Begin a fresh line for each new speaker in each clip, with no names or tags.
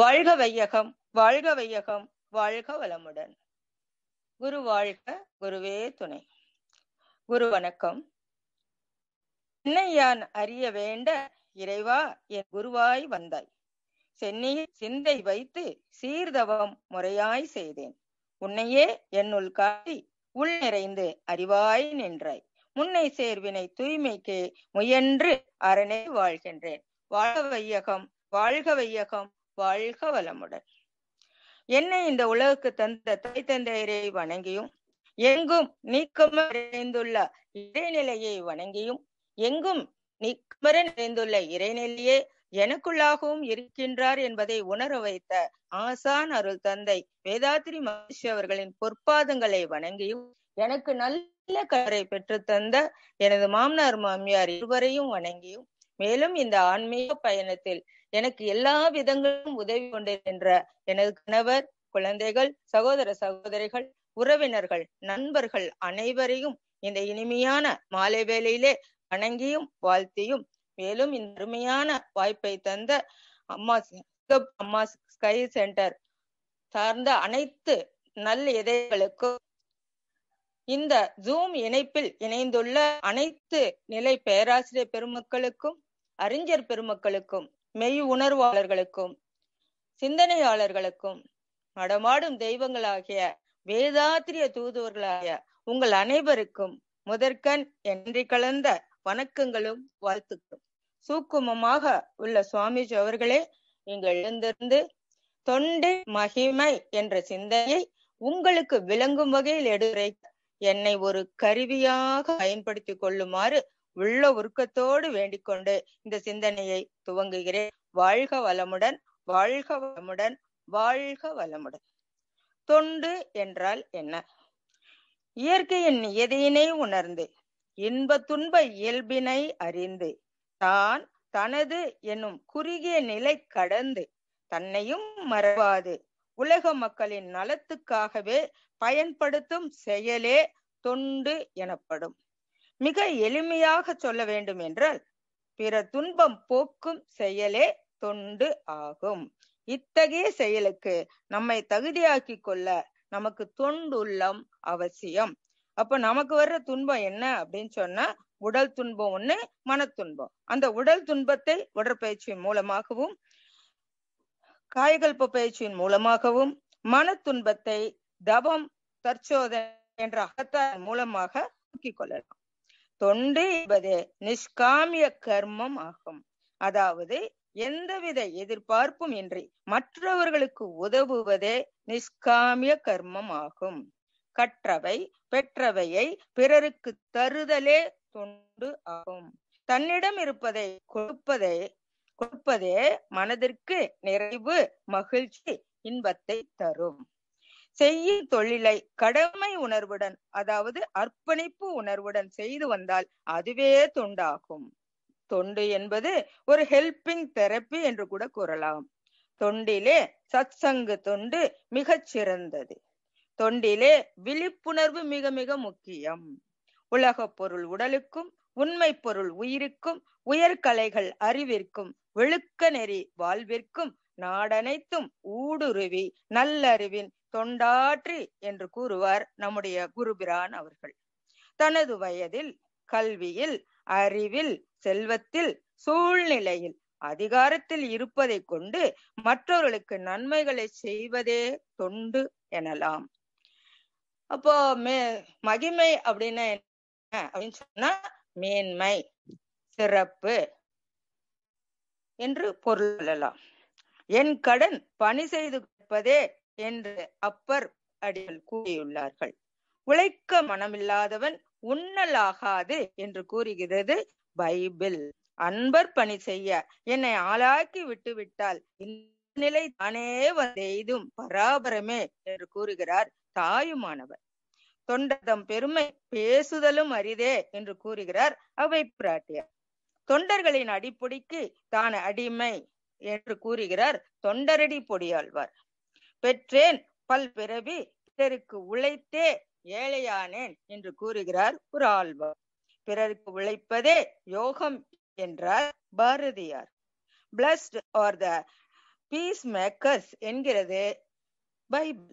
வாழ்க வையகம் வாழ்க வையகம் வாழ்க வளமுடன் குரு வாழ்க குருவே துணை குரு வணக்கம் என்னை யான் அறிய வேண்ட இறைவா என் குருவாய் வந்தாய் சென்னையில் சிந்தை வைத்து சீர்தவம் முறையாய் செய்தேன் உன்னையே என்னுள் காட்டி உள் நிறைந்து அறிவாய் நின்றாய் முன்னை சேர்வினை தூய்மைக்கு முயன்று அரணே வாழ்கின்றேன் வாழ்க வையகம் வாழ்க வையகம் வாழ்க வளமுடன் என்னை இந்த உலகுக்கு தந்த தாய் தந்தையரை வணங்கியும் எங்கும் நீக்கம நிறைந்துள்ள இறைநிலையை வணங்கியும் எங்கும் நீக்கமர நிறைந்துள்ள இறைநிலையே எனக்குள்ளாகவும் இருக்கின்றார் என்பதை உணர வைத்த ஆசான் அருள் தந்தை வேதாத்திரி மகிஷி அவர்களின் பொற்பாதங்களை வணங்கியும் எனக்கு நல்ல கலரை பெற்றுத்தந்த எனது மாமனார் மாமியார் இருவரையும் வணங்கியும் மேலும் இந்த ஆன்மீக பயணத்தில் எனக்கு எல்லா விதங்களும் உதவி கொண்டிருக்கின்ற எனது கணவர் குழந்தைகள் சகோதர சகோதரிகள் உறவினர்கள் நண்பர்கள் அனைவரையும் இந்த இனிமையான மாலை வேளையிலே வணங்கியும் வாழ்த்தியும் மேலும் இந்த அருமையான வாய்ப்பை தந்த அம்மா அம்மா ஸ்கை சென்டர் சார்ந்த அனைத்து நல்ல இதயங்களுக்கும் இந்த ஜூம் இணைப்பில் இணைந்துள்ள அனைத்து நிலை பேராசிரியர் பெருமக்களுக்கும் அறிஞர் பெருமக்களுக்கும் மெய் உணர்வாளர்களுக்கும் சிந்தனையாளர்களுக்கும் நடமாடும் தெய்வங்களாகிய வேதாத்திரிய தூதுவர்களாகிய உங்கள் அனைவருக்கும் முதற்கண் என்றி கலந்த வணக்கங்களும் வாழ்த்துக்களும் சூக்குமமாக உள்ள சுவாமிஜி அவர்களே நீங்கள் எழுந்திருந்து தொண்டை மகிமை என்ற சிந்தனையை உங்களுக்கு விளங்கும் வகையில் எடுத்துரை என்னை ஒரு கருவியாக பயன்படுத்தி கொள்ளுமாறு உள்ள உருக்கத்தோடு வேண்டிக்கொண்டு இந்த சிந்தனையை துவங்குகிறேன் வாழ்க வளமுடன் வாழ்க வளமுடன் வாழ்க வளமுடன் தொண்டு என்றால் என்ன இயற்கையின் நியதியினை உணர்ந்து இன்ப துன்ப இயல்பினை அறிந்து தான் தனது என்னும் குறுகிய நிலை கடந்து தன்னையும் மறவாது உலக மக்களின் நலத்துக்காகவே பயன்படுத்தும் செயலே தொண்டு எனப்படும் மிக எளிமையாக சொல்ல வேண்டும் என்றால் பிற துன்பம் போக்கும் செயலே தொண்டு ஆகும் இத்தகைய செயலுக்கு நம்மை தகுதியாக்கி கொள்ள நமக்கு தொண்டுள்ளம் அவசியம் அப்ப நமக்கு வர்ற துன்பம் என்ன அப்படின்னு சொன்னா உடல் துன்பம் ஒண்ணு மன துன்பம் அந்த உடல் துன்பத்தை உடற்பயிற்சியின் மூலமாகவும் காய்கல்ப பயிற்சியின் மூலமாகவும் மன துன்பத்தை தவம் தற்சோதனை என்ற அகத்தார் மூலமாக தூக்கி கொள்ளலாம் தொண்டு என்பது நிஷ்காமிய கர்மம் ஆகும் அதாவது எந்தவித எதிர்பார்ப்பும் இன்றி மற்றவர்களுக்கு உதவுவதே நிஷ்காமிய கர்மம் ஆகும் கற்றவை பெற்றவையை பிறருக்கு தருதலே தொண்டு ஆகும் தன்னிடம் இருப்பதை கொடுப்பதே கொடுப்பதே மனதிற்கு நிறைவு மகிழ்ச்சி இன்பத்தை தரும் செய்யும் தொழிலை கடமை உணர்வுடன் அதாவது அர்ப்பணிப்பு உணர்வுடன் செய்து வந்தால் அதுவே தொண்டாகும் தொண்டு என்பது ஒரு ஹெல்பிங் தெரப்பி என்று கூட கூறலாம் தொண்டிலே சத்சங்கு தொண்டு மிகச் சிறந்தது தொண்டிலே விழிப்புணர்வு மிக மிக முக்கியம் உலக பொருள் உடலுக்கும் உண்மை பொருள் உயிருக்கும் உயர்கலைகள் அறிவிற்கும் விழுக்க நெறி வாழ்விற்கும் நாடனைத்தும் ஊடுருவி நல்லறிவின் தொண்டாற்றி என்று கூறுவார் நம்முடைய குருபிரான் அவர்கள் தனது வயதில் கல்வியில் அறிவில் செல்வத்தில் சூழ்நிலையில் அதிகாரத்தில் இருப்பதை கொண்டு மற்றவர்களுக்கு நன்மைகளை செய்வதே தொண்டு எனலாம் அப்போ மே மகிமை அப்படின்னா அப்படின்னு சொன்னா மேன்மை சிறப்பு என்று பொருள் என் கடன் பணி செய்து கொடுப்பதே என்று அப்பர் அடிகள் கூறியுள்ளார்கள் உழைக்க மனமில்லாதவன் உண்ணலாகாது என்று கூறுகிறது பைபிள் அன்பர் பணி செய்ய என்னை ஆளாக்கி விட்டு விட்டால் நிலை தானே வந்தெய்தும் பராபரமே என்று கூறுகிறார் தாயுமானவர் தொண்டதம் பெருமை பேசுதலும் அரிதே என்று கூறுகிறார் அவை பிராட்டியார் தொண்டர்களின் அடிப்பொடிக்கு தான் அடிமை என்று கூறுகிறார் தொண்டரடி பொடியாழ்வார் பெற்றேன் பல் பிறவி பிறருக்கு உழைத்தே ஏழையானேன் என்று கூறுகிறார் ஒரு ஆழ்வார் பிறருக்கு உழைப்பதே யோகம் என்றார் Bharathiyar blessed are the peace makers என்கிறது பைபிள்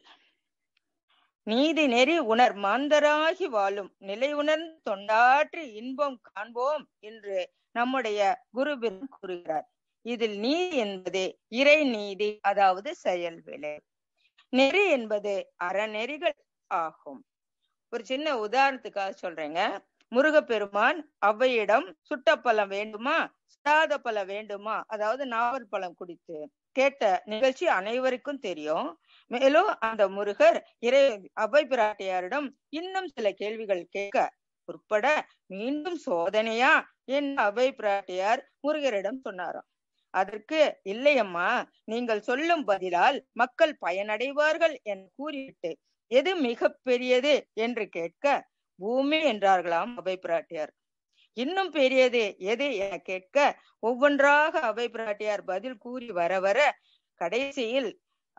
நீதி நெறி உணர் மாந்தராகி வாழும் நிலை உணர்ந்து தொண்டாற்றி இன்பம் காண்போம் என்று நம்முடைய குருபின் கூறுகிறார் இதில் நீதி என்பது இறை நீதி அதாவது செயல் விலை நெறி என்பது அறநெறிகள் ஆகும் ஒரு சின்ன உதாரணத்துக்காக சொல்றேங்க முருகப்பெருமான் அவ்வையிடம் சுட்டப்பழம் வேண்டுமா சுடாத பழம் வேண்டுமா அதாவது நாவல் பழம் குடித்து கேட்ட நிகழ்ச்சி அனைவருக்கும் தெரியும் மேலும் அந்த முருகர் இறை அவ்வை பிராட்டியாரிடம் இன்னும் சில கேள்விகள் கேட்க உட்பட மீண்டும் சோதனையா என் அவ்வை பிராட்டியார் முருகரிடம் சொன்னாராம் அதற்கு இல்லையம்மா நீங்கள் சொல்லும் பதிலால் மக்கள் பயனடைவார்கள் என்று கூறிவிட்டு எது மிக பெரியது என்று கேட்க பூமி என்றார்களாம் அபை பிராட்டியார் இன்னும் பெரியது எது என கேட்க ஒவ்வொன்றாக அபை பிராட்டியார் பதில் கூறி வர வர கடைசியில்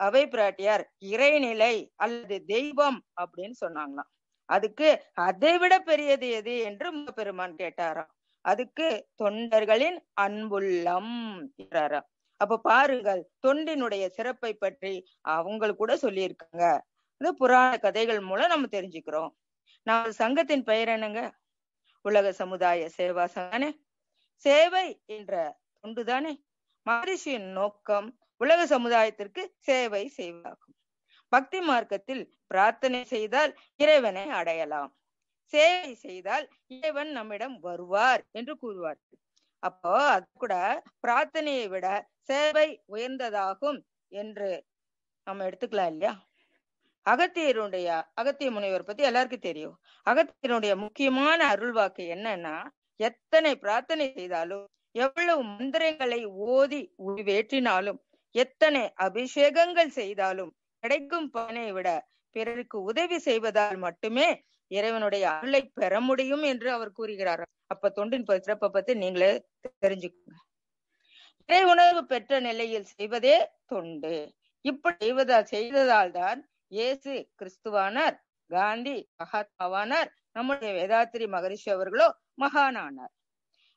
அவை பிராட்டியார் இறைநிலை அல்லது தெய்வம் அப்படின்னு சொன்னாங்களாம் அதுக்கு அதை விட பெரியது எது என்று பெருமான் கேட்டாராம் அதுக்கு தொண்டர்களின் அன்புள்ளம் என்றாராம் அப்ப பாருங்கள் தொண்டினுடைய சிறப்பை பற்றி அவங்களுக்கு கூட சொல்லியிருக்காங்க இது புராண கதைகள் மூலம் நம்ம தெரிஞ்சுக்கிறோம் நான் சங்கத்தின் பெயர் என்னங்க உலக சமுதாய சேவா சங்கானே சேவை என்ற தொண்டு தானே மகரிஷியின் நோக்கம் உலக சமுதாயத்திற்கு சேவை செய்வதாகும் பக்தி மார்க்கத்தில் பிரார்த்தனை செய்தால் இறைவனை அடையலாம் சேவை செய்தால் இறைவன் நம்மிடம் வருவார் என்று கூறுவார் அப்போ அது கூட பிரார்த்தனையை விட சேவை உயர்ந்ததாகும் என்று நம்ம எடுத்துக்கலாம் இல்லையா அகத்தியருடைய அகத்திய முனைவர் பத்தி எல்லாருக்கும் தெரியும் அகத்தியருடைய முக்கியமான அருள் வாக்கு என்னன்னா எத்தனை பிரார்த்தனை செய்தாலும் எவ்வளவு மந்திரங்களை ஓதி உருவேற்றினாலும் எத்தனை அபிஷேகங்கள் செய்தாலும் கிடைக்கும் பலனை விட பிறருக்கு உதவி செய்வதால் மட்டுமே இறைவனுடைய அருளை பெற முடியும் என்று அவர் கூறுகிறார் அப்ப தொண்டின் சிறப்பை பத்தி நீங்களே தெரிஞ்சுக்கோங்க இறை உணர்வு பெற்ற நிலையில் செய்வதே தொண்டு இப்படி செய்வதா செய்ததால் தான் இயேசு கிறிஸ்துவானார் காந்தி மகாத்மாவானார் நம்முடைய வேதாத்திரி மகரிஷி அவர்களோ மகானானார்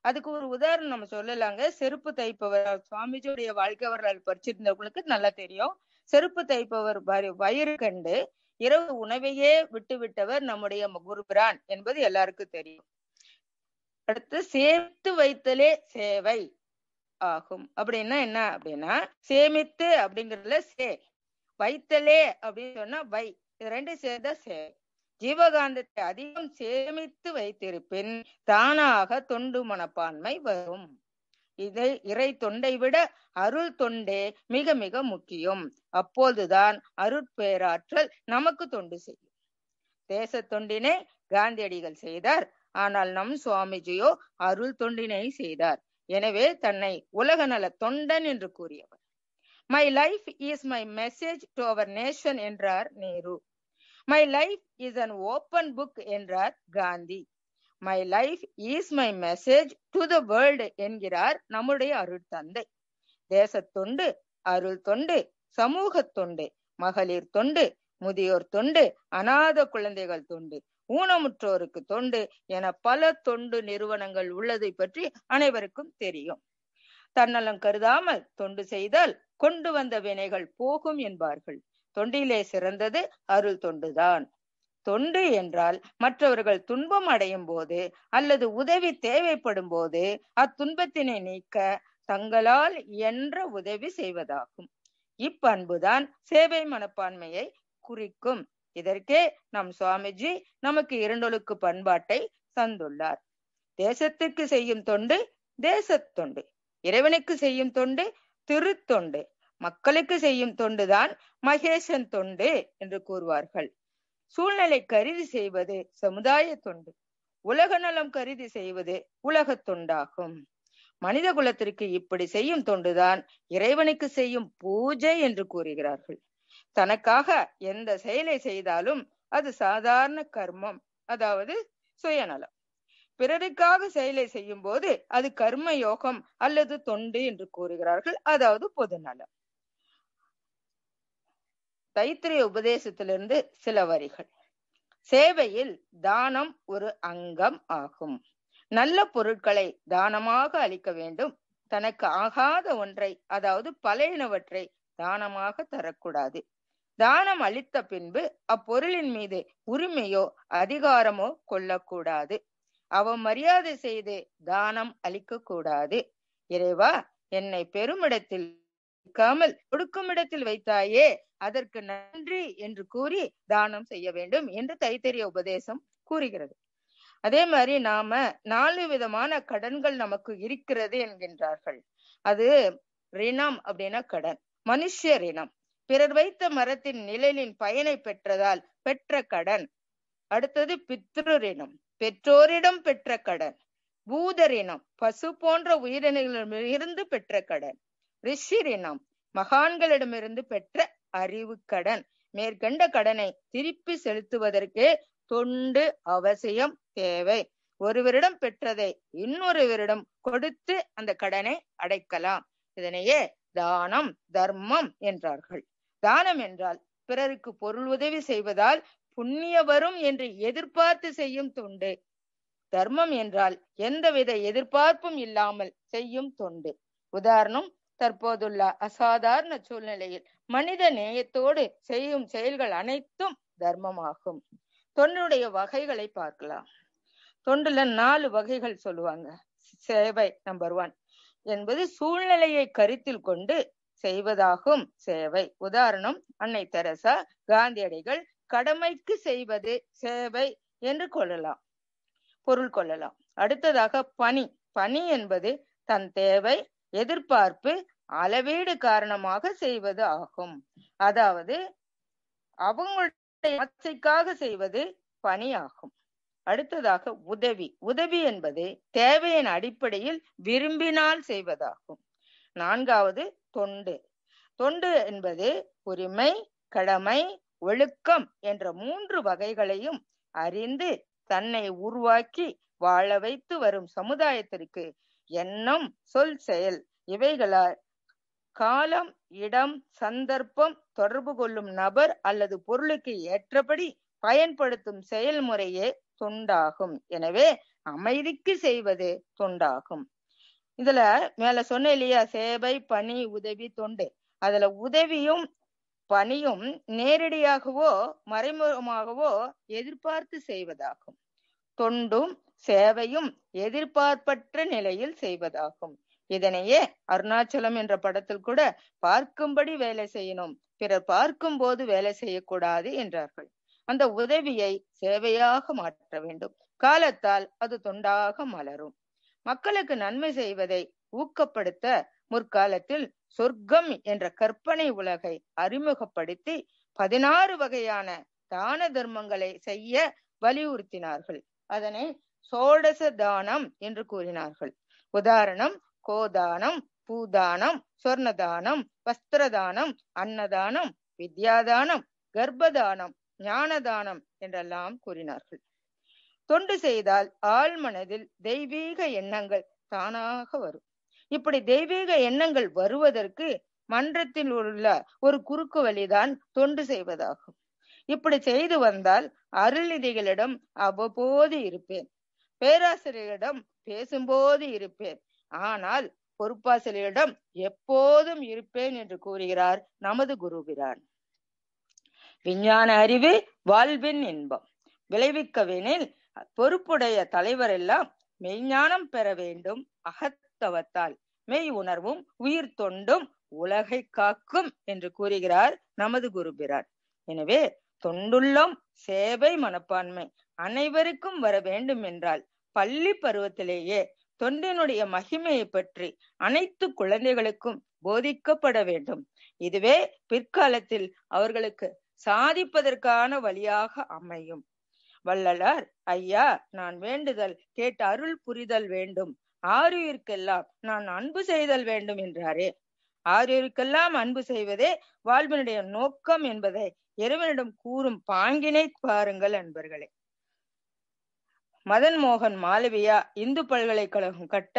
அதுக்கு ஒரு உதாரணம் நம்ம சொல்லலாங்க செருப்பு தைப்பவர் சுவாமிஜியுடைய வாழ்க்கை வரலாறு படிச்சிருந்தவங்களுக்கு நல்லா தெரியும் செருப்பு தைப்பவர் வயிறு கண்டு இரவு உணவையே விட்டுவிட்டவர் நம்முடைய குருபிரான் என்பது எல்லாருக்கும் தெரியும் அடுத்து சேர்த்து வைத்தலே சேவை ஆகும் அப்படின்னா என்ன அப்படின்னா சேமித்து அப்படிங்கறதுல சே வைத்தலே அப்படின்னு சொன்னா வை இது ரெண்டும் சேர்ந்தா சே ஜீவகாந்தத்தை அதிகம் சேமித்து வைத்திருப்பின் தானாக தொண்டு மனப்பான்மை வரும் இதை இறை தொண்டை விட அருள் தொண்டே மிக மிக முக்கியம் அப்போதுதான் அருட்பேராற்றல் நமக்கு தொண்டு செய்யும் தேச தொண்டினை காந்தியடிகள் செய்தார் ஆனால் நம் சுவாமிஜியோ அருள் தொண்டினை செய்தார் எனவே தன்னை உலக நல தொண்டன் என்று கூறியவர் my life is my message to our nation என்றார் Nehru my life is an open book என்றார் Gandhi my life is my message to the world என்கிறார் நம்முடைய அருள் தந்தை தேசத்தொண்டு அருள் தொண்டு சமூக தொண்டு மகளிர் தொண்டு முதியோர் தொண்டு அநாத குழந்தைகள் தொண்டு ஊனமுற்றோருக்கு தொண்டு என பல தொண்டு நிறுவனங்கள் உள்ளதை பற்றி அனைவருக்கும் தெரியும் தன்னலம் கருதாமல் தொண்டு செய்தால் கொண்டு வந்த வினைகள் போகும் என்பார்கள் தொண்டிலே சிறந்தது அருள் தொண்டுதான் தொண்டு என்றால் மற்றவர்கள் துன்பம் அடையும் போது அல்லது உதவி தேவைப்படும் போது அத்துன்பத்தினை நீக்க தங்களால் என்ற உதவி செய்வதாகும் இப்பண்புதான் சேவை மனப்பான்மையை குறிக்கும் இதற்கே நம் சுவாமிஜி நமக்கு இரண்டொழுக்கு பண்பாட்டை தந்துள்ளார் தேசத்துக்கு செய்யும் தொண்டு தொண்டு இறைவனுக்கு செய்யும் தொண்டு திருத்தொண்டு மக்களுக்கு செய்யும் தொண்டுதான் மகேசன் தொண்டு என்று கூறுவார்கள் சூழ்நிலை கருதி செய்வது சமுதாய தொண்டு உலக நலம் கருதி செய்வது உலக தொண்டாகும் மனித குலத்திற்கு இப்படி செய்யும் தொண்டுதான் இறைவனுக்கு செய்யும் பூஜை என்று கூறுகிறார்கள் தனக்காக எந்த செயலை செய்தாலும் அது சாதாரண கர்மம் அதாவது சுயநலம் பிறருக்காக செயலை செய்யும் போது அது கர்ம யோகம் அல்லது தொண்டு என்று கூறுகிறார்கள் அதாவது பொதுநலம் தைத்திரிய உபதேசத்திலிருந்து சில வரிகள் சேவையில் தானம் ஒரு அங்கம் ஆகும் நல்ல பொருட்களை தானமாக அளிக்க வேண்டும் தனக்கு ஆகாத ஒன்றை அதாவது பழையனவற்றை தானமாக தரக்கூடாது தானம் அளித்த பின்பு அப்பொருளின் மீது உரிமையோ அதிகாரமோ கொள்ளக்கூடாது அவ மரியாதை செய்து தானம் அளிக்க கூடாது இறைவா என்னை பெருமிடத்தில் கொடுக்கும் இடத்தில் வைத்தாயே அதற்கு நன்றி என்று கூறி தானம் செய்ய வேண்டும் என்று தைத்தரிய உபதேசம் கூறுகிறது அதே மாதிரி நாம நாலு விதமான கடன்கள் நமக்கு இருக்கிறது என்கின்றார்கள் அது ரிணம் அப்படின்னா கடன் மனுஷ ரிணம் பிறர் வைத்த மரத்தின் நிழலின் பயனை பெற்றதால் பெற்ற கடன் அடுத்தது பித்ரு ரிணம் பெற்றோரிடம் பெற்ற கடன் பூதரினம் பசு போன்ற உயிரினங்களிடமிருந்து பெற்ற கடன் ரிஷிரினம் மகான்களிடமிருந்து பெற்ற அறிவு கடன் மேற்கண்ட கடனை திருப்பி செலுத்துவதற்கு தொண்டு அவசியம் தேவை ஒருவரிடம் பெற்றதை இன்னொருவரிடம் கொடுத்து அந்த கடனை அடைக்கலாம் இதனையே தானம் தர்மம் என்றார்கள் தானம் என்றால் பிறருக்கு பொருள் உதவி செய்வதால் புண்ணிய வரும் என்று எதிர்பார்த்து செய்யும் தொண்டு தர்மம் என்றால் எந்தவித எதிர்பார்ப்பும் இல்லாமல் செய்யும் தொண்டு உதாரணம் தற்போதுள்ள அசாதாரண சூழ்நிலையில் மனித நேயத்தோடு செய்யும் செயல்கள் அனைத்தும் தர்மமாகும் தொண்டுடைய வகைகளை பார்க்கலாம் தொண்டுல நாலு வகைகள் சொல்லுவாங்க சேவை நம்பர் ஒன் என்பது சூழ்நிலையை கருத்தில் கொண்டு செய்வதாகும் சேவை உதாரணம் அன்னை தெரசா காந்தியடிகள் கடமைக்கு செய்வது சேவை என்று கொள்ளலாம் பொருள் கொள்ளலாம் அடுத்ததாக பணி பணி என்பது தன் தேவை எதிர்பார்ப்பு அளவீடு காரணமாக செய்வது ஆகும் அதாவது அவங்களுடைய ஆசைக்காக செய்வது பணி ஆகும் அடுத்ததாக உதவி உதவி என்பது தேவையின் அடிப்படையில் விரும்பினால் செய்வதாகும் நான்காவது தொண்டு தொண்டு என்பது உரிமை கடமை ஒழுக்கம் என்ற மூன்று வகைகளையும் அறிந்து தன்னை உருவாக்கி வாழ வைத்து வரும் சமுதாயத்திற்கு எண்ணம் சொல் செயல் இவைகளால் காலம் இடம் சந்தர்ப்பம் தொடர்பு கொள்ளும் நபர் அல்லது பொருளுக்கு ஏற்றபடி பயன்படுத்தும் செயல்முறையே தொண்டாகும் எனவே அமைதிக்கு செய்வது தொண்டாகும் இதுல மேல சொன்ன இல்லையா சேவை பணி உதவி தொண்டு அதுல உதவியும் பணியும் நேரடியாகவோ மறைமுகமாகவோ எதிர்பார்த்து செய்வதாகும் தொண்டும் சேவையும் எதிர்பார்ப்பற்ற நிலையில் செய்வதாகும் இதனையே அருணாச்சலம் என்ற படத்தில் கூட பார்க்கும்படி வேலை செய்யணும் பிறர் பார்க்கும் போது வேலை செய்யக்கூடாது என்றார்கள் அந்த உதவியை சேவையாக மாற்ற வேண்டும் காலத்தால் அது தொண்டாக மலரும் மக்களுக்கு நன்மை செய்வதை ஊக்கப்படுத்த முற்காலத்தில் சொர்க்கம் என்ற கற்பனை உலகை அறிமுகப்படுத்தி பதினாறு வகையான தான தர்மங்களை செய்ய வலியுறுத்தினார்கள் அதனை சோடச தானம் என்று கூறினார்கள் உதாரணம் கோதானம் பூதானம் சொர்ணதானம் வஸ்திரதானம் அன்னதானம் வித்யாதானம் கர்ப்பதானம் ஞானதானம் என்றெல்லாம் கூறினார்கள் தொண்டு செய்தால் ஆள் மனதில் தெய்வீக எண்ணங்கள் தானாக வரும் இப்படி தெய்வீக எண்ணங்கள் வருவதற்கு மன்றத்தில் உள்ள ஒரு குறுக்கு வழிதான் தொண்டு செய்வதாகும் இப்படி செய்து வந்தால் அருள்நிதிகளிடம் அவ்வப்போது இருப்பேன் பேராசிரியரிடம் பேசும்போது இருப்பேன் ஆனால் பொறுப்பாசிரியரிடம் எப்போதும் இருப்பேன் என்று கூறுகிறார் நமது குருபிரான் விஞ்ஞான அறிவு வாழ்வின் இன்பம் விளைவிக்கவெனில் பொறுப்புடைய தலைவர் எல்லாம் மெய்ஞானம் பெற வேண்டும் அகத்தவத்தால் மெய் உணர்வும் உயிர் தொண்டும் உலகை காக்கும் என்று கூறுகிறார் நமது குருபிரான் எனவே தொண்டுள்ளம் சேவை மனப்பான்மை அனைவருக்கும் வர வேண்டும் என்றால் பள்ளி பருவத்திலேயே தொண்டினுடைய மகிமையை பற்றி அனைத்து குழந்தைகளுக்கும் போதிக்கப்பட வேண்டும் இதுவே பிற்காலத்தில் அவர்களுக்கு சாதிப்பதற்கான வழியாக அமையும் வள்ளலார் ஐயா நான் வேண்டுதல் கேட்டு அருள் புரிதல் வேண்டும் ஆறுயிருக்கெல்லாம் நான் அன்பு செய்தல் வேண்டும் என்றாரே ஆறுயிருக்கெல்லாம் அன்பு செய்வதே வாழ்வினுடைய நோக்கம் என்பதை இறைவனிடம் கூறும் பாங்கினை பாருங்கள் அன்பர்களே மதன் மோகன் மாலவியா இந்து பல்கலைக்கழகம் கட்ட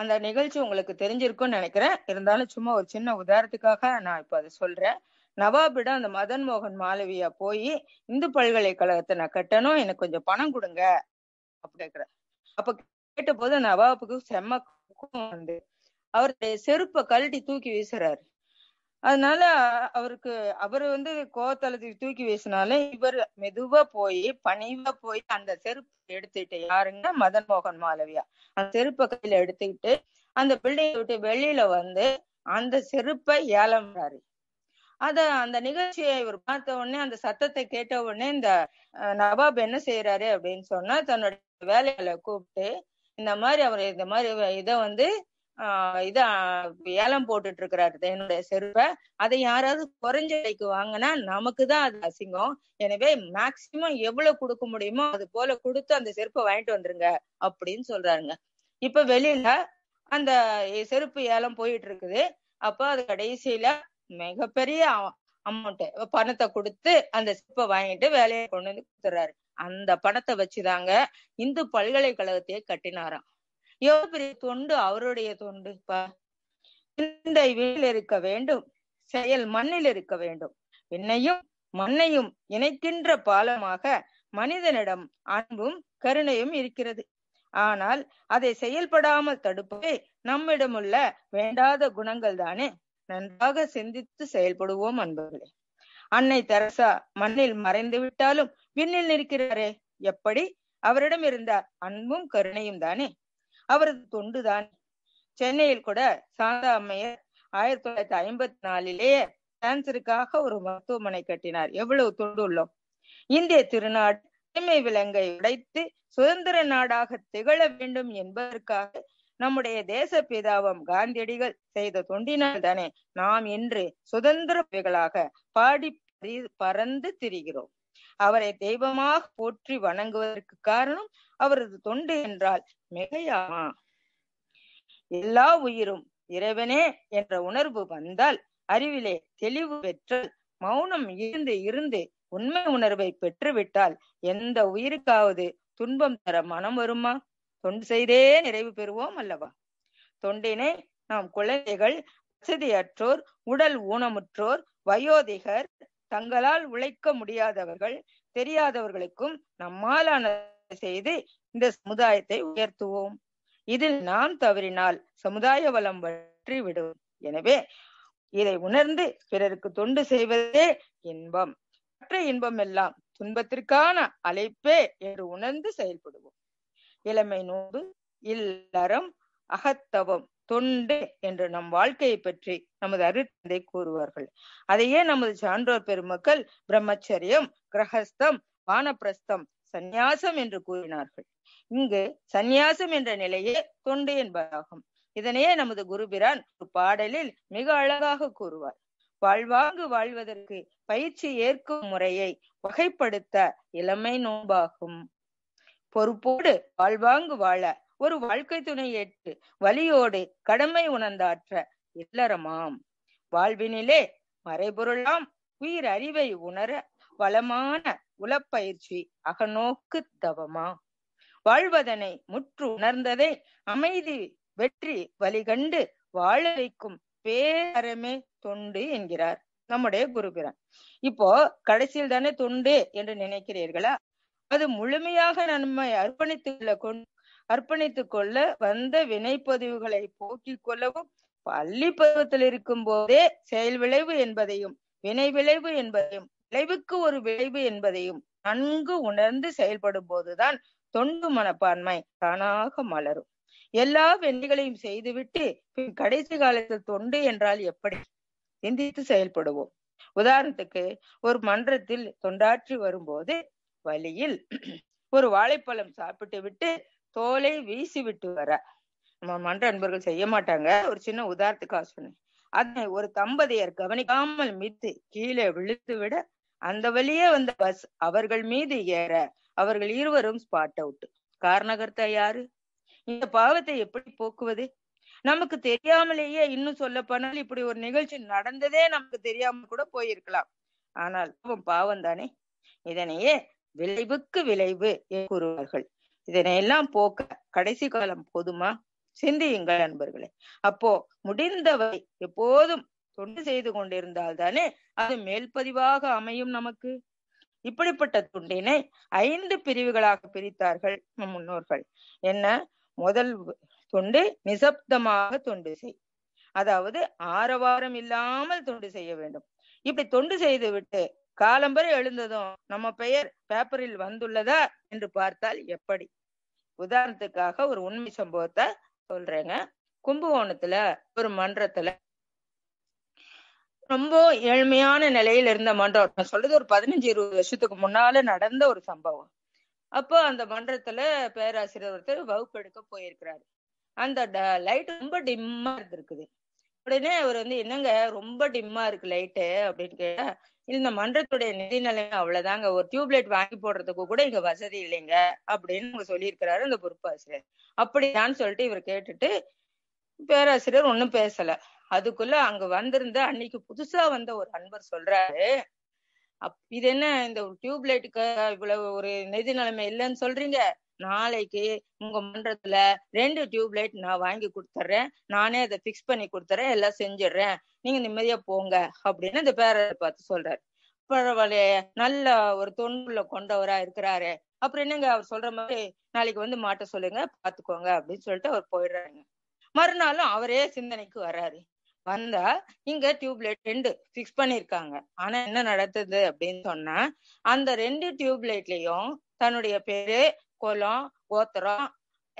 அந்த நிகழ்ச்சி உங்களுக்கு தெரிஞ்சிருக்கும்னு நினைக்கிறேன் இருந்தாலும் சும்மா ஒரு சின்ன உதாரணத்துக்காக நான் இப்ப அதை சொல்றேன் நவாபிடம் அந்த மதன் மோகன் மாலவியா போய் இந்து பல்கலைக்கழகத்தை நான் கட்டணும் எனக்கு கொஞ்சம் பணம் கொடுங்க அப்படிங்கிறேன் அப்ப கேட்ட போது நவாபுக்கு செம்ம வந்து அவருடைய செருப்பை கழட்டி தூக்கி வீசுறாரு அதனால அவருக்கு அவர் வந்து கோவத்தளத்துக்கு தூக்கி வீசினாலும் இவர் மெதுவா போய் பணிவா போய் அந்த செருப்பு எடுத்துட்டு யாருங்கன்னா மதன் மோகன் மாலவியா அந்த செருப்பை கையில எடுத்துக்கிட்டு அந்த பில்டிங் விட்டு வெளியில வந்து அந்த செருப்பை ஏலம்றாரு அத அந்த நிகழ்ச்சியை இவர் பார்த்த உடனே அந்த சத்தத்தை கேட்ட உடனே இந்த நவாப் என்ன செய்யறாரு அப்படின்னு சொன்னா தன்னோட வேலைகளை கூப்பிட்டு இந்த மாதிரி அவர் இந்த மாதிரி இதை வந்து இத ஏலம் போட்டுட்டு இருக்கிறாரு என்னுடைய செருப்பை அதை யாராவது குறைஞ்ச விலைக்கு வாங்கினா நமக்கு தான் அது அசிங்கம் எனவே மேக்சிமம் எவ்வளவு கொடுக்க முடியுமோ அது போல கொடுத்து அந்த செருப்பை வாங்கிட்டு வந்துருங்க அப்படின்னு சொல்றாருங்க இப்ப வெளியில அந்த செருப்பு ஏலம் போயிட்டு இருக்குது அப்போ அது கடைசியில மிகப்பெரிய அமௌண்ட் பணத்தை கொடுத்து அந்த செருப்பை வாங்கிட்டு வேலையை கொண்டு வந்து கொடுத்துறாரு அந்த பணத்தை வச்சுதாங்க இந்து பல்கலைக்கழகத்தையே கட்டினாராம் எவ்வளவு பெரிய தொண்டு அவருடைய தொண்டுப்பா சிந்தை வீட்டில் இருக்க வேண்டும் செயல் மண்ணில் இருக்க வேண்டும் என்னையும் மண்ணையும் இணைக்கின்ற பாலமாக மனிதனிடம் அன்பும் கருணையும் இருக்கிறது ஆனால் அதை செயல்படாமல் தடுப்பதே நம்மிடமுள்ள வேண்டாத குணங்கள் தானே நன்றாக சிந்தித்து செயல்படுவோம் அன்பர்களே அன்னை தெரசா மண்ணில் மறைந்து விட்டாலும் விண்ணில் நிற்கிறாரே எப்படி அவரிடம் இருந்த அன்பும் கருணையும் தானே அவரது தொண்டுதான் சென்னையில் கூட சாந்தா அம்மையர் ஆயிரத்தி தொள்ளாயிரத்தி ஐம்பத்தி நாலிலேயே கேன்சருக்காக ஒரு மருத்துவமனை கட்டினார் எவ்வளவு தொண்டு உள்ளோம் இந்திய திருநாடு தலைமை விலங்கை உடைத்து சுதந்திர நாடாக திகழ வேண்டும் என்பதற்காக நம்முடைய தேச பிதாவம் காந்தியடிகள் செய்த தொண்டினால் தானே நாம் இன்று சுதந்திர பாடி பறந்து திரிகிறோம் அவரை தெய்வமாக போற்றி வணங்குவதற்கு காரணம் அவரது தொண்டு என்றால் மிகையாமா எல்லா உயிரும் இறைவனே என்ற உணர்வு வந்தால் அறிவிலே தெளிவு பெற்றால் மௌனம் இருந்து இருந்து உண்மை உணர்வை பெற்றுவிட்டால் எந்த உயிருக்காவது துன்பம் தர மனம் வருமா தொண்டு செய்தே நிறைவு பெறுவோம் அல்லவா தொண்டினை நாம் குழந்தைகள் வசதியற்றோர் உடல் ஊனமுற்றோர் வயோதிகர் தங்களால் உழைக்க முடியாதவர்கள் தெரியாதவர்களுக்கும் நம்மாலான செய்து இந்த சமுதாயத்தை உயர்த்துவோம் இதில் நாம் தவறினால் சமுதாய வளம் பற்றி விடும் எனவே இதை உணர்ந்து பிறருக்கு தொண்டு செய்வதே இன்பம் மற்ற இன்பம் எல்லாம் துன்பத்திற்கான அழைப்பே என்று உணர்ந்து செயல்படுவோம் இளமை நோடு இல்லறம் அகத்தவம் தொண்டு என்று நம் வாழ்க்கையை பற்றி நமது அருட்தந்தை கூறுவார்கள் அதையே நமது சான்றோர் பெருமக்கள் பிரம்மச்சரியம் கிரகஸ்தம் வானப்பிரஸ்தம் சந்நியாசம் என்று கூறினார்கள் இங்கு சந்நியாசம் என்ற நிலையே தொண்டு என்பதாகும் இதனையே நமது குருபிரான் ஒரு பாடலில் மிக அழகாக கூறுவார் வாழ்வாங்கு வாழ்வதற்கு பயிற்சி ஏற்கும் முறையை வகைப்படுத்த இளமை நோன்பாகும் பொறுப்போடு வாழ்வாங்கு வாழ ஒரு வாழ்க்கை துணை ஏற்று வலியோடு கடமை உணர்ந்தாற்ற இல்லறமாம் வாழ்வினிலே மறைபொருளாம் உயிர் அறிவை உணர வளமான உலப்பயிற்சி அகநோக்கு தவமா வாழ்வதனை முற்று உணர்ந்ததை அமைதி வெற்றி வழிகண்டு வாழ வைக்கும் பேரமே தொண்டு என்கிறார் நம்முடைய குருபிரான் இப்போ கடைசியில் தானே தொண்டு என்று நினைக்கிறீர்களா அது முழுமையாக நம்மை அர்ப்பணித்துள்ள கொண்டு அர்ப்பணித்துக் கொள்ள வந்த வினைப்பதிவுகளை போக்கிக் கொள்ளவும் பள்ளி பருவத்தில் இருக்கும் போதே செயல் விளைவு என்பதையும் வினை விளைவு என்பதையும் விளைவுக்கு ஒரு விளைவு என்பதையும் நன்கு உணர்ந்து செயல்படும் போதுதான் தொண்டு மனப்பான்மை தானாக மலரும் எல்லா வெண்ணிகளையும் செய்துவிட்டு பின் கடைசி காலத்தில் தொண்டு என்றால் எப்படி சிந்தித்து செயல்படுவோம் உதாரணத்துக்கு ஒரு மன்றத்தில் தொண்டாற்றி வரும்போது வழியில் ஒரு வாழைப்பழம் சாப்பிட்டு விட்டு தோலை வீசி விட்டு வர நம்ம மன்ற அன்பர்கள் செய்ய மாட்டாங்க ஒரு சின்ன உதாரணத்துக்காக சொன்னேன் அதனை ஒரு தம்பதியர் கவனிக்காமல் மித்து கீழே விழுந்து விட அந்த வழியே வந்த பஸ் அவர்கள் மீது ஏற அவர்கள் இருவரும் ஸ்பாட் அவுட் காரணகர்த்தா யாரு இந்த பாவத்தை எப்படி போக்குவது நமக்கு தெரியாமலேயே இன்னும் சொல்ல போனால் இப்படி ஒரு நிகழ்ச்சி நடந்ததே நமக்கு தெரியாம கூட போயிருக்கலாம் ஆனால் பாவம் தானே இதனையே விளைவுக்கு விளைவு கூறுவார்கள் இதனையெல்லாம் போக்க கடைசி காலம் போதுமா சிந்தியுங்கள் நண்பர்களே அப்போ முடிந்தவை எப்போதும் தொண்டு செய்து கொண்டிருந்தால் தானே அது மேல்பதிவாக அமையும் நமக்கு இப்படிப்பட்ட துண்டினை ஐந்து பிரிவுகளாக பிரித்தார்கள் நம் முன்னோர்கள் என்ன முதல் தொண்டு நிசப்தமாக தொண்டு செய் அதாவது ஆரவாரம் இல்லாமல் தொண்டு செய்ய வேண்டும் இப்படி தொண்டு செய்து விட்டு காலம்பரை எழுந்ததும் நம்ம பெயர் பேப்பரில் வந்துள்ளதா என்று பார்த்தால் எப்படி உதாரணத்துக்காக ஒரு உண்மை சம்பவத்தை சொல்றேங்க கும்பகோணத்துல ஒரு மன்றத்துல ரொம்ப ஏழ்மையான நிலையில இருந்த மன்றம் சொல்றது ஒரு பதினஞ்சு இருபது வருஷத்துக்கு முன்னால நடந்த ஒரு சம்பவம் அப்போ அந்த மன்றத்துல பேராசிரியர் ஒருத்தர் வகுப்பெடுக்க போயிருக்கிறாரு அந்த லைட் ரொம்ப டிம்மா இருந்திருக்குது உடனே அவர் வந்து என்னங்க ரொம்ப டிம்மா இருக்கு லைட்டு அப்படின்னு கேட்டா இந்த மன்றத்துடைய நிதி அவ்வளவுதாங்க ஒரு டியூப்லைட் வாங்கி போடுறதுக்கு கூட இங்க வசதி இல்லைங்க அப்படின்னு அவங்க சொல்லியிருக்கிறாரு அந்த பொறுப்பாசிரியர் அப்படியான்னு சொல்லிட்டு இவர் கேட்டுட்டு பேராசிரியர் ஒன்னும் பேசல அதுக்குள்ள அங்க வந்திருந்த அன்னைக்கு புதுசா வந்த ஒரு அன்பர் சொல்றாரு இது என்ன இந்த டியூப்லைட்டுக்கு இவ்வளவு ஒரு நிதி நிலைமை இல்லைன்னு சொல்றீங்க நாளைக்கு உங்க மன்றத்துல ரெண்டு டியூப்லைட் நான் வாங்கி கொடுத்துட்றேன் நானே அதை பிக்ஸ் பண்ணி கொடுத்துறேன் எல்லாம் செஞ்சிடுறேன் நீங்க நிம்மதியா போங்க அப்படின்னு இந்த பேரர் பார்த்து சொல்றாரு பரவாயில்லையே நல்ல ஒரு தொண்டுல கொண்டவரா இருக்கிறாரு அப்புறம் என்னங்க அவர் சொல்ற மாதிரி நாளைக்கு வந்து மாட்ட சொல்லுங்க பாத்துக்கோங்க அப்படின்னு சொல்லிட்டு அவர் போயிடுறாங்க மறுநாளும் அவரே சிந்தனைக்கு வர்றாரு வந்தா இங்க டியூப்லைட் ரெண்டு பிக்ஸ் பண்ணிருக்காங்க ஆனா என்ன நடந்தது அப்படின்னு சொன்னா அந்த ரெண்டு டியூப்லைட்லயும் தன்னுடைய பேரு குளம் கோத்திரம்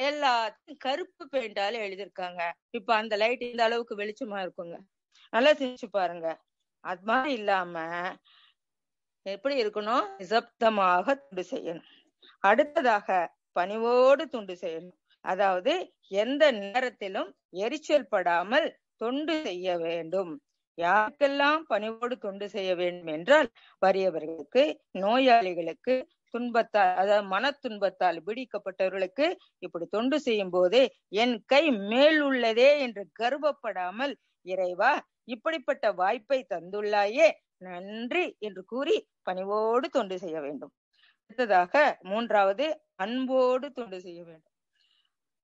எல்லாத்தையும் கருப்பு பெயிண்டால எழுதிருக்காங்க இப்ப அந்த லைட் இந்த அளவுக்கு வெளிச்சமா இருக்குங்க நல்லா சிரிச்சு பாருங்க அது மாதிரி இல்லாம எப்படி இருக்கணும் நிசப்தமாக துண்டு செய்யணும் அடுத்ததாக பணிவோடு துண்டு செய்யணும் அதாவது எந்த நேரத்திலும் எரிச்சல் படாமல் தொண்டு செய்ய வேண்டும் யாருக்கெல்லாம் பணிவோடு தொண்டு செய்ய வேண்டும் என்றால் வறியவர்களுக்கு நோயாளிகளுக்கு துன்பத்தால் அதாவது மன துன்பத்தால் பிடிக்கப்பட்டவர்களுக்கு இப்படி தொண்டு செய்யும் போது என் கை மேல் உள்ளதே என்று கர்வப்படாமல் இறைவா இப்படிப்பட்ட வாய்ப்பை தந்துள்ளாயே நன்றி என்று கூறி பணிவோடு தொண்டு செய்ய வேண்டும் அடுத்ததாக மூன்றாவது அன்போடு தொண்டு செய்ய வேண்டும்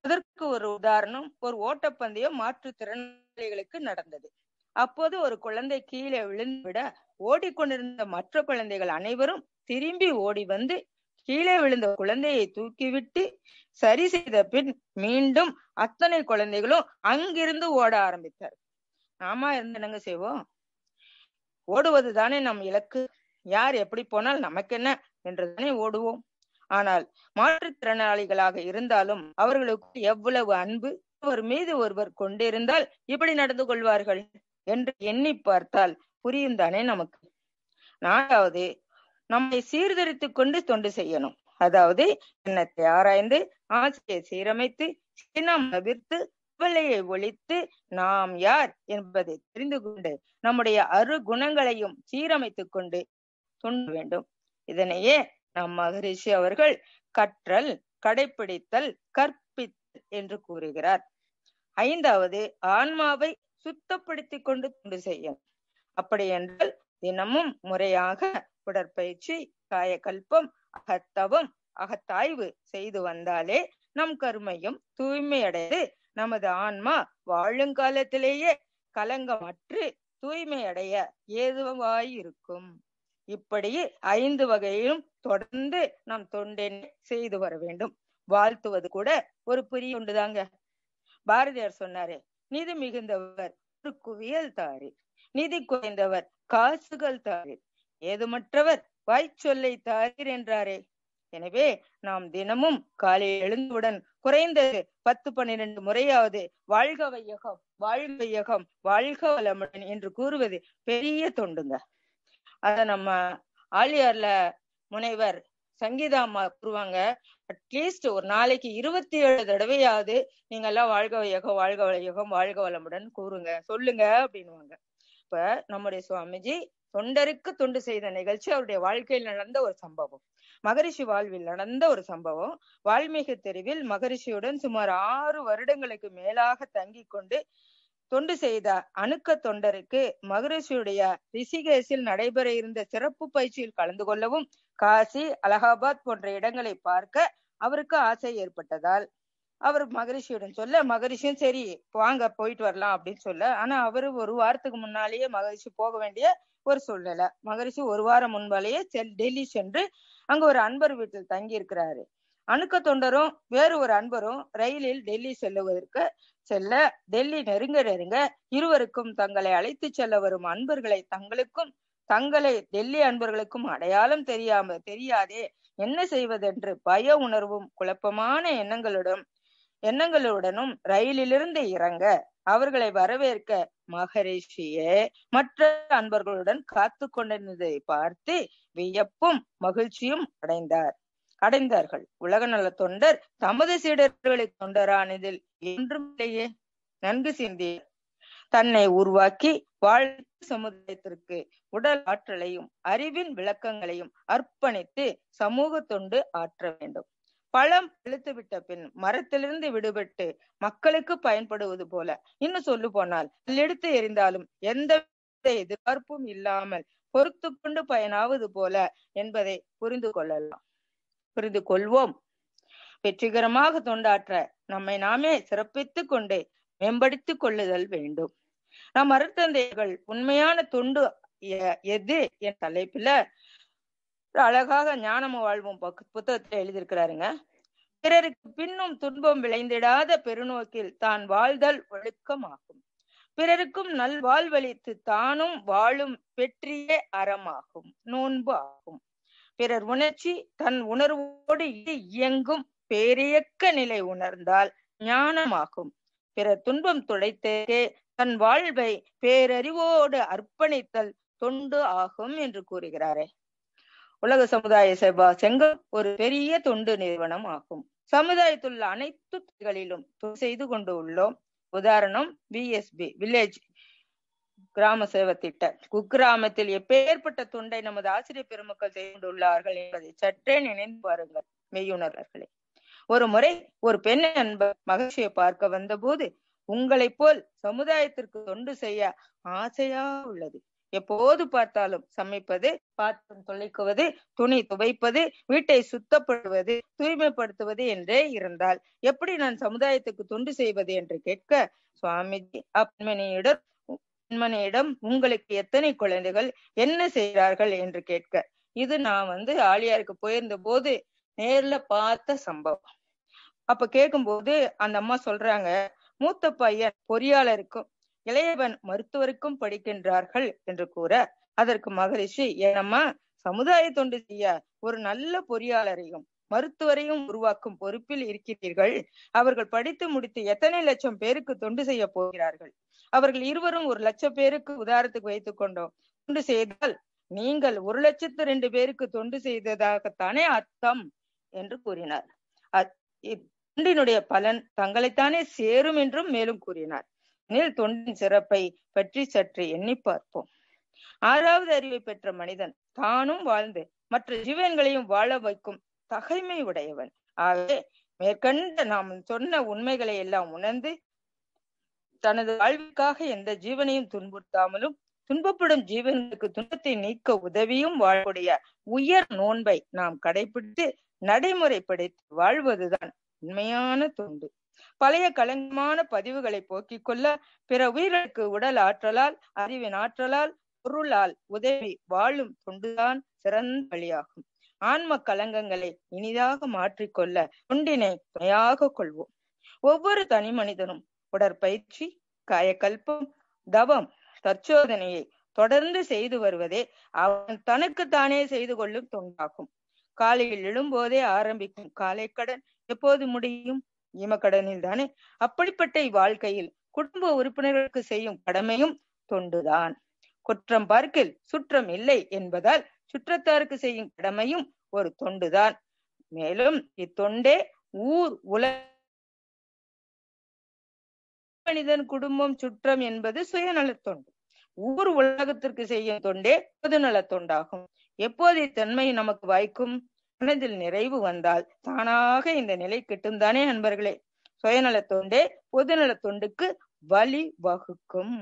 அதற்கு ஒரு உதாரணம் ஒரு ஓட்டப்பந்தயம் மாற்றுத்திறனாளிகளுக்கு நடந்தது அப்போது ஒரு குழந்தை கீழே விழுந்துவிட ஓடிக்கொண்டிருந்த மற்ற குழந்தைகள் அனைவரும் திரும்பி ஓடி வந்து கீழே விழுந்த குழந்தையை தூக்கிவிட்டு சரி செய்த பின் மீண்டும் அத்தனை குழந்தைகளும் அங்கிருந்து ஓட ஆரம்பித்தார் நாம இருந்து செய்வோம் ஓடுவது தானே நம் இலக்கு யார் எப்படி போனால் நமக்கு என்ன என்றுதானே ஓடுவோம் ஆனால் மாற்றுத்திறனாளிகளாக இருந்தாலும் அவர்களுக்கு எவ்வளவு அன்பு ஒருவர் மீது ஒருவர் கொண்டிருந்தால் இப்படி நடந்து கொள்வார்கள் என்று எண்ணி பார்த்தால் புரியும் தானே நமக்கு நாலாவது நம்மை சீர்திருத்திக் கொண்டு தொண்டு செய்யணும் அதாவது எண்ணத்தை ஆராய்ந்து ஆசையை சீரமைத்து சீனா தவிர்த்து கவலையை ஒழித்து நாம் யார் என்பதை தெரிந்து கொண்டு நம்முடைய அரு குணங்களையும் சீரமைத்துக் கொண்டு துண்ட வேண்டும் இதனையே நம் மகரிஷி அவர்கள் கற்றல் கடைபிடித்தல் கற்பித்தல் என்று கூறுகிறார் ஐந்தாவது ஆன்மாவை சுத்தப்படுத்திக் கொண்டு தொண்டு செய்யும் அப்படி என்றால் தினமும் முறையாக உடற்பயிற்சி காயக்கல்பம் அகத்தவம் அகத்தாய்வு செய்து வந்தாலே நம் கருமையும் தூய்மையடைந்து நமது ஆன்மா வாழுங்காலத்திலேயே கலங்கமற்று தூய்மை அடைய ஏதுவாயிருக்கும் இப்படி ஐந்து வகையிலும் தொடர்ந்து நாம் தொண்டென் செய்து வர வேண்டும் வாழ்த்துவது கூட ஒரு புரிய உண்டுதாங்க பாரதியார் சொன்னாரு நிதி மிகுந்தவர் ஒரு குவியல் தாரி நிதி குறைந்தவர் காசுகள் தாரீர் ஏதுமற்றவர் வாய்ச்சொல்லை தாரீர் என்றாரே எனவே நாம் தினமும் காலை எழுந்தவுடன் குறைந்தது பத்து பன்னிரண்டு முறையாவது வாழ்க வையகம் வாழ்க வையகம் வாழ்க வளமுடன் என்று கூறுவது பெரிய தொண்டுங்க அத நம்ம ஆழியார்ல முனைவர் சங்கீதா அம்மா கூறுவாங்க அட்லீஸ்ட் ஒரு நாளைக்கு இருபத்தி ஏழு தடவையாவது நீங்க எல்லாம் வாழ்க வையகம் வாழ்க வளையகம் வாழ்க வளமுடன் கூறுங்க சொல்லுங்க அப்படின்வாங்க இப்ப நம்முடைய சுவாமிஜி தொண்டருக்கு தொண்டு செய்த நிகழ்ச்சி அவருடைய வாழ்க்கையில் நடந்த ஒரு சம்பவம் மகரிஷி வாழ்வில் நடந்த ஒரு சம்பவம் வால்மீகி தெருவில் மகரிஷியுடன் சுமார் ஆறு வருடங்களுக்கு மேலாக தங்கி கொண்டு தொண்டு செய்த அணுக்க தொண்டருக்கு மகரிஷியுடைய ரிஷிகேசில் நடைபெற இருந்த சிறப்பு பயிற்சியில் கலந்து கொள்ளவும் காசி அலகாபாத் போன்ற இடங்களை பார்க்க அவருக்கு ஆசை ஏற்பட்டதால் அவர் மகரிஷியுடன் சொல்ல மகரிஷியும் சரி வாங்க போயிட்டு வரலாம் அப்படின்னு சொல்ல ஆனா அவரு ஒரு வாரத்துக்கு முன்னாலேயே மகரிஷி போக வேண்டிய ஒரு சூழ்நிலை மகரிஷி ஒரு வாரம் முன்பாலேயே டெல்லி சென்று அங்க ஒரு அன்பர் வீட்டில் தங்கி இருக்கிறாரு அணுக்க தொண்டரும் வேறு ஒரு அன்பரும் ரயிலில் டெல்லி செல்லுவதற்கு செல்ல டெல்லி நெருங்க நெருங்க இருவருக்கும் தங்களை அழைத்து செல்ல வரும் அன்பர்களை தங்களுக்கும் தங்களை டெல்லி அன்பர்களுக்கும் அடையாளம் தெரியாம தெரியாதே என்ன செய்வதென்று பய உணர்வும் குழப்பமான எண்ணங்களுடன் எண்ணங்களுடனும் ரயிலிலிருந்து இறங்க அவர்களை வரவேற்க மகரிஷியே மற்ற அன்பர்களுடன் காத்து கொண்டிருந்ததை பார்த்து வியப்பும் மகிழ்ச்சியும் அடைந்தார் அடைந்தார்கள் உலக நல தொண்டர் தமது சீடர்களை தொண்டரானதில் என்றும் இல்லையே நன்கு சிந்தியார் தன்னை உருவாக்கி வாழ்த்து சமுதாயத்திற்கு உடல் ஆற்றலையும் அறிவின் விளக்கங்களையும் அர்ப்பணித்து சமூக தொண்டு ஆற்ற வேண்டும் பழம் விட்ட பின் மரத்திலிருந்து விடுபட்டு மக்களுக்கு பயன்படுவது போல இன்னும் சொல்லு போனால் எடுத்து எரிந்தாலும் எந்த எதிர்பார்ப்பும் இல்லாமல் பொறுத்து கொண்டு பயனாவது போல என்பதை புரிந்து கொள்ளலாம் புரிந்து கொள்வோம் வெற்றிகரமாக தொண்டாற்ற நம்மை நாமே சிறப்பித்துக் கொண்டு மேம்படுத்திக் கொள்ளுதல் வேண்டும் நம் அருத்தந்தைகள் உண்மையான தொண்டு எது என் தலைப்புல அழகாக ஞானமும் வாழ்வும் புத்தகத்துல எழுதியிருக்கிறாருங்க பிறருக்கு பின்னும் துன்பம் விளைந்திடாத பெருநோக்கில் தான் வாழ்தல் ஒழுக்கமாகும் பிறருக்கும் நல்வாழ்வளித்து தானும் வாழும் வெற்றியே அறமாகும் நோன்பு ஆகும் பிறர் உணர்ச்சி தன் உணர்வோடு இயங்கும் பேரியக்க நிலை உணர்ந்தால் ஞானமாகும் பிறர் துன்பம் துடைத்தே தன் வாழ்வை பேரறிவோடு அர்ப்பணித்தல் தொண்டு ஆகும் என்று கூறுகிறாரே உலக சமுதாய செவ்வா செங்கம் ஒரு பெரிய தொண்டு நிறுவனம் ஆகும் சமுதாயத்துள்ள அனைத்து துறைகளிலும் செய்து கொண்டு உள்ளோம் உதாரணம் பிஎஸ்பி வில்லேஜ் கிராம சேவை திட்ட குக்கிராமத்தில் எப்பேற்பட்ட தொண்டை நமது ஆசிரியர் பெருமக்கள் செய்துள்ளார்கள் என்பதை சற்றே நினைந்து பாருங்கள் மெய்யுணர்களே ஒரு முறை ஒரு பெண் நண்பர் மகிழ்ச்சியை பார்க்க வந்தபோது உங்களைப் போல் சமுதாயத்திற்கு தொண்டு செய்ய ஆசையா உள்ளது எப்போது பார்த்தாலும் சமைப்பது பாத்திரம் தொலைக்குவது துணி துவைப்பது வீட்டை சுத்தப்படுவது தூய்மைப்படுத்துவது என்றே இருந்தால் எப்படி நான் சமுதாயத்துக்கு தொண்டு செய்வது என்று கேட்க சுவாமிஜி அப்பெண்மணியிடம் பெண்மணியிடம் உங்களுக்கு எத்தனை குழந்தைகள் என்ன செய்கிறார்கள் என்று கேட்க இது நான் வந்து ஆலியாருக்கு போயிருந்த போது நேர்ல பார்த்த சம்பவம் அப்ப கேட்கும்போது அந்த அம்மா சொல்றாங்க மூத்த பையன் பொறியாளருக்கும் இளையவன் மருத்துவருக்கும் படிக்கின்றார்கள் என்று கூற அதற்கு மகரிஷி ஏனம்மா சமுதாய தொண்டு செய்ய ஒரு நல்ல பொறியாளரையும் மருத்துவரையும் உருவாக்கும் பொறுப்பில் இருக்கிறீர்கள் அவர்கள் படித்து முடித்து எத்தனை லட்சம் பேருக்கு தொண்டு செய்ய போகிறார்கள் அவர்கள் இருவரும் ஒரு லட்சம் பேருக்கு உதாரணத்துக்கு வைத்துக் கொண்டோம் தொண்டு செய்தால் நீங்கள் ஒரு லட்சத்து ரெண்டு பேருக்கு தொண்டு செய்ததாகத்தானே அர்த்தம் என்று கூறினார் தொண்டினுடைய பலன் தங்களைத்தானே சேரும் என்றும் மேலும் கூறினார் நீள் தொண்டின் சிறப்பை பற்றி சற்று எண்ணி பார்ப்போம் ஆறாவது அறிவை பெற்ற மனிதன் தானும் வாழ்ந்து மற்ற ஜீவன்களையும் வாழ வைக்கும் தகைமை உடையவன் ஆகவே மேற்கண்ட நாம் சொன்ன உண்மைகளை எல்லாம் உணர்ந்து தனது வாழ்விற்காக எந்த ஜீவனையும் துன்புறுத்தாமலும் துன்பப்படும் ஜீவனுக்கு துன்பத்தை நீக்க உதவியும் வாழக்கூடிய உயர் நோன்பை நாம் கடைபிடித்து நடைமுறைப்படுத்தி வாழ்வதுதான் உண்மையான தொண்டு பழைய கலங்கமான பதிவுகளை போக்கிக் கொள்ள பிற உயிர்களுக்கு உடல் ஆற்றலால் அறிவின் ஆற்றலால் பொருளால் உதவி வாழும் தொண்டுதான் சிறந்த வழியாகும் ஆன்ம கலங்கங்களை இனிதாக மாற்றிக்கொள்ள தொண்டினை துணையாக கொள்வோம் ஒவ்வொரு தனி மனிதனும் உடற்பயிற்சி காயக்கல்பம் தவம் தற்சோதனையை தொடர்ந்து செய்து வருவதே அவன் தனக்குத்தானே செய்து கொள்ளும் தொண்டாகும் காலையில் எழும்போதே ஆரம்பிக்கும் காலை கடன் எப்போது முடியும் ஈமக்கடனில் தானே அப்படிப்பட்ட இவ்வாழ்க்கையில் குடும்ப உறுப்பினர்களுக்கு செய்யும் கடமையும் தொண்டுதான் குற்றம் பார்க்கில் சுற்றம் இல்லை என்பதால் சுற்றத்தாருக்கு செய்யும் கடமையும் ஒரு தொண்டுதான் மேலும் இத்தொண்டே ஊர் உல மனிதன் குடும்பம் சுற்றம் என்பது சுயநல தொண்டு ஊர் உலகத்திற்கு செய்யும் தொண்டே பொதுநல தொண்டாகும் எப்போது இத்தன்மை நமக்கு வாய்க்கும் மனதில் நிறைவு வந்தால் தானாக இந்த நிலை கிட்டும் தானே நண்பர்களே சுயநலத் தொண்டே பொதுநல தொண்டுக்கு வழி வகுக்கும்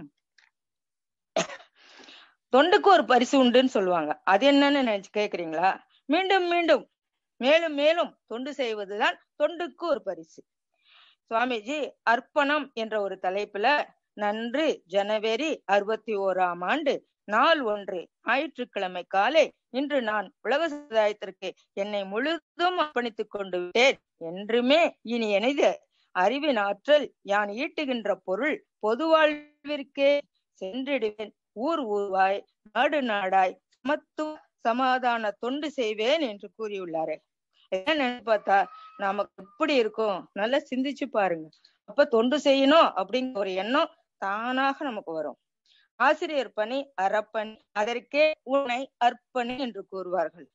தொண்டுக்கு ஒரு பரிசு உண்டுன்னு சொல்லுவாங்க அது என்னன்னு நினைச்சு கேக்குறீங்களா மீண்டும் மீண்டும் மேலும் மேலும் தொண்டு செய்வதுதான் தொண்டுக்கு ஒரு பரிசு சுவாமிஜி அர்ப்பணம் என்ற ஒரு தலைப்புல நன்று ஜனவரி அறுபத்தி ஓராம் ஆண்டு நாள் ஒன்று ஞாயிற்றுக்கிழமை காலை இன்று நான் உலக சமுதாயத்திற்கு என்னை முழுதும் அர்ப்பணித்துக் கொண்டு விட்டேன் என்றுமே இனி எனித அறிவின் ஆற்றல் யான் ஈட்டுகின்ற பொருள் பொது வாழ்விற்கே சென்றிடுவேன் ஊர் ஊர்வாய் நாடு நாடாய் சமத்துவ சமாதான தொண்டு செய்வேன் என்று கூறியுள்ளாரு என்ன பார்த்தா நமக்கு எப்படி இருக்கும் நல்லா சிந்திச்சு பாருங்க அப்ப தொண்டு செய்யணும் அப்படிங்கிற ஒரு எண்ணம் தானாக நமக்கு வரும் ஆசிரியர் பணி அறப்பணி அதற்கே உன்னை அற்பணி என்று கூறுவார்கள்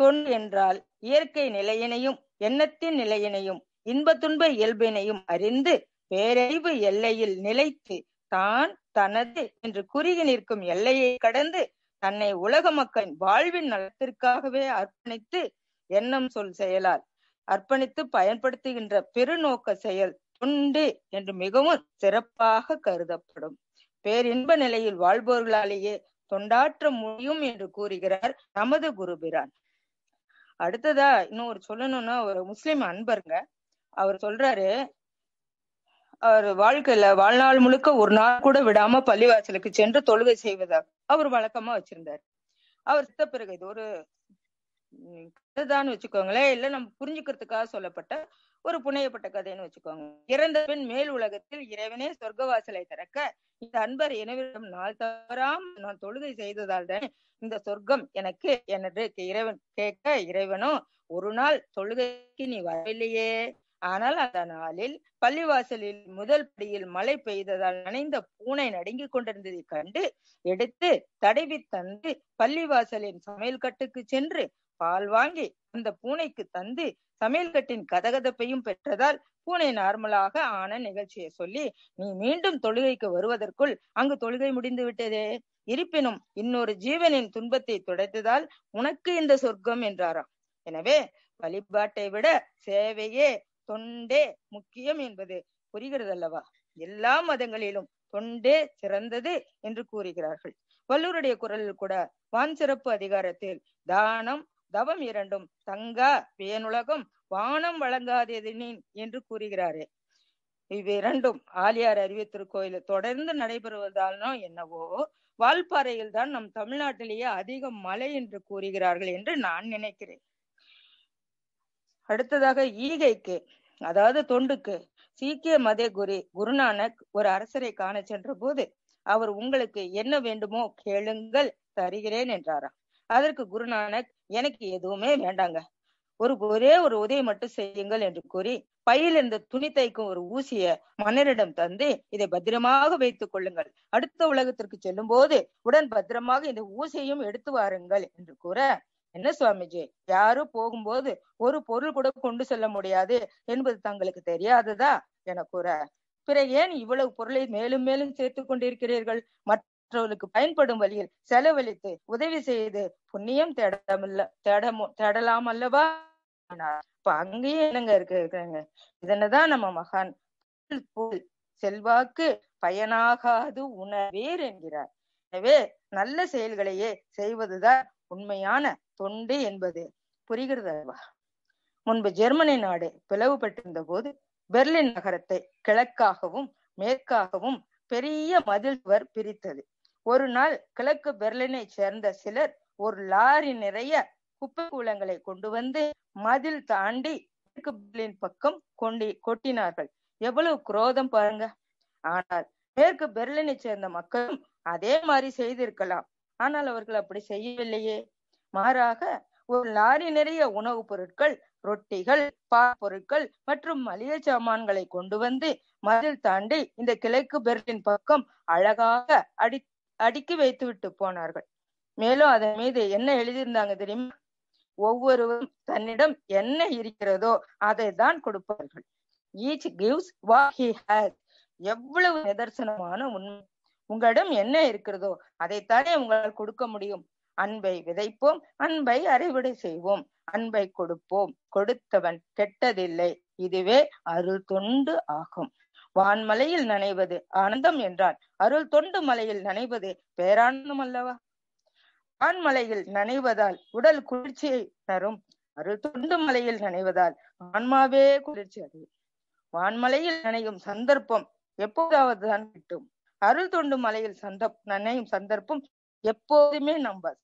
தொன் என்றால் இயற்கை நிலையினையும் எண்ணத்தின் நிலையினையும் இன்ப துன்ப இயல்பினையும் அறிந்து பேரறிவு எல்லையில் நிலைத்து தான் தனது என்று குறுகி நிற்கும் எல்லையை கடந்து தன்னை உலக மக்களின் வாழ்வின் நலத்திற்காகவே அர்ப்பணித்து எண்ணம் சொல் செயலால் அர்ப்பணித்து பயன்படுத்துகின்ற பெருநோக்க செயல் தொண்டு என்று மிகவும் சிறப்பாக கருதப்படும் பேரின்ப நிலையில் வாழ்பவர்களாலேயே தொண்டாற்ற முடியும் என்று கூறுகிறார் நமது குருபிரான் அடுத்ததா இன்னும் ஒரு சொல்லணும்னா ஒரு முஸ்லிம் அன்பருங்க அவர் சொல்றாரு அவர் வாழ்க்கையில வாழ்நாள் முழுக்க ஒரு நாள் கூட விடாம பள்ளிவாசலுக்கு சென்று தொழுகை செய்வதாக அவர் வழக்கமா வச்சிருந்தார் அவர் சித்த பிறகு இது ஒரு கதைதான்னு வச்சுக்கோங்களேன் இல்ல நம்ம புரிஞ்சுக்கிறதுக்காக சொல்லப்பட்ட ஒரு புனையப்பட்ட கதைன்னு வச்சுக்கோங்க இறந்த பின் மேல் உலகத்தில் இறைவனே சொர்க்கவாசலை திறக்க இந்த அன்பர் எனவிடம் நாள் தவறாம் நான் தொழுகை செய்ததால் தான் இந்த சொர்க்கம் எனக்கு எனது இறைவன் கேட்க இறைவனும் ஒரு நாள் தொழுகைக்கு நீ வரவில்லையே ஆனால் அந்த நாளில் பள்ளிவாசலில் முதல் படியில் மழை பெய்ததால் நனைந்த பூனை நடுங்கி கொண்டிருந்ததை கண்டு எடுத்து தடவி தந்து பள்ளிவாசலின் சமையல் கட்டுக்கு சென்று பால் வாங்கி அந்த பூனைக்கு தந்து சமையல்கட்டின் கதகதப்பையும் பெற்றதால் பூனை நார்மலாக ஆன நிகழ்ச்சியை சொல்லி நீ மீண்டும் தொழுகைக்கு வருவதற்குள் அங்கு தொழுகை முடிந்து விட்டதே இருப்பினும் இன்னொரு ஜீவனின் துன்பத்தை துடைத்ததால் உனக்கு இந்த சொர்க்கம் என்றாராம் எனவே வழிபாட்டை விட சேவையே தொண்டே முக்கியம் என்பது புரிகிறதல்லவா எல்லா மதங்களிலும் தொண்டே சிறந்தது என்று கூறுகிறார்கள் வல்லூருடைய குரலில் கூட வான் சிறப்பு அதிகாரத்தில் தானம் தவம் இரண்டும் தங்கா பேனுலகம் வானம் வழங்காதெதினின் என்று கூறுகிறாரே இவ்விரண்டும் ஆலியார் அறிவு திருக்கோயில தொடர்ந்து நடைபெறுவதால் என்னவோ வால்பாறையில் தான் நம் தமிழ்நாட்டிலேயே அதிக மழை என்று கூறுகிறார்கள் என்று நான் நினைக்கிறேன் அடுத்ததாக ஈகைக்கு அதாவது தொண்டுக்கு சீக்கிய மதே குரு குருநானக் ஒரு அரசரை காண சென்ற போது அவர் உங்களுக்கு என்ன வேண்டுமோ கேளுங்கள் தருகிறேன் என்றாராம் அதற்கு குருநானக் எனக்கு எதுவுமே வேண்டாங்க ஒரு ஒரே ஒரு உதவி மட்டும் செய்யுங்கள் என்று கூறி பையில் இருந்த துணி தைக்கும் ஒரு ஊசிய மன்னரிடம் தந்து இதை பத்திரமாக வைத்துக் கொள்ளுங்கள் அடுத்த உலகத்திற்கு செல்லும் போது உடன் பத்திரமாக இந்த ஊசியையும் எடுத்து வாருங்கள் என்று கூற என்ன சுவாமிஜி யாரும் போகும்போது ஒரு பொருள் கூட கொண்டு செல்ல முடியாது என்பது தங்களுக்கு தெரியாததா என கூற பிறகு ஏன் இவ்வளவு பொருளை மேலும் மேலும் சேர்த்து கொண்டிருக்கிறீர்கள் மற்ற மற்றவர்களுக்கு பயன்படும் வழியில் செலவழித்து உதவி செய்து புண்ணியம் தேடமில்ல தேடமோ தேடலாம் அல்லவா இப்ப அங்கேயே என்னங்க இருக்கு இதனதான் நம்ம மகான் செல்வாக்கு பயனாகாது உணவேர் என்கிறார் எனவே நல்ல செயல்களையே செய்வதுதான் உண்மையான தொண்டு என்பது புரிகிறது அல்லவா முன்பு ஜெர்மனி நாடு பிளவுபட்டிருந்த போது பெர்லின் நகரத்தை கிழக்காகவும் மேற்காகவும் பெரிய மதில் சுவர் பிரித்தது ஒரு நாள் கிழக்கு பெர்லினை சேர்ந்த சிலர் ஒரு லாரி நிறைய குப்பை கூலங்களை கொண்டு வந்து மதில் தாண்டி கிழக்கு பெர்லின் பக்கம் கொண்டி கொட்டினார்கள் எவ்வளவு குரோதம் பாருங்க ஆனால் மேற்கு பெர்லினை சேர்ந்த மக்களும் அதே மாதிரி செய்திருக்கலாம் ஆனால் அவர்கள் அப்படி செய்யவில்லையே மாறாக ஒரு லாரி நிறைய உணவுப் பொருட்கள் ரொட்டிகள் பால் பொருட்கள் மற்றும் மளிகை சாமான்களை கொண்டு வந்து மதில் தாண்டி இந்த கிழக்கு பெர்லின் பக்கம் அழகாக அடி அடுக்கி வைத்து விட்டு போனார்கள் மேலும் அதன் மீது என்ன எழுதியிருந்தாங்க தெரியுமா ஒவ்வொருவரும் தன்னிடம் என்ன இருக்கிறதோ அதை தான் கொடுப்பார்கள் ஈச் கிவ்ஸ் எவ்வளவு நிதர்சனமான உண்மை உங்களிடம் என்ன இருக்கிறதோ அதைத்தானே உங்களால் கொடுக்க முடியும் அன்பை விதைப்போம் அன்பை அறுவடை செய்வோம் அன்பை கொடுப்போம் கொடுத்தவன் கெட்டதில்லை இதுவே அருள் தொண்டு ஆகும் வான்மலையில் நனைவது ஆனந்தம் என்றான் அருள் தொண்டு மலையில் நனைவது பேரானந்தம் அல்லவா வான்மலையில் நனைவதால் உடல் குளிர்ச்சியை தரும் அருள் தொண்டு மலையில் நனைவதால் ஆன்மாவே குளிர்ச்சி அடையும் வான்மலையில் நனையும் சந்தர்ப்பம் எப்போதாவது தான் கிட்டும் அருள் தொண்டு மலையில் சந்த நனையும் சந்தர்ப்பம் எப்போதுமே நம்ப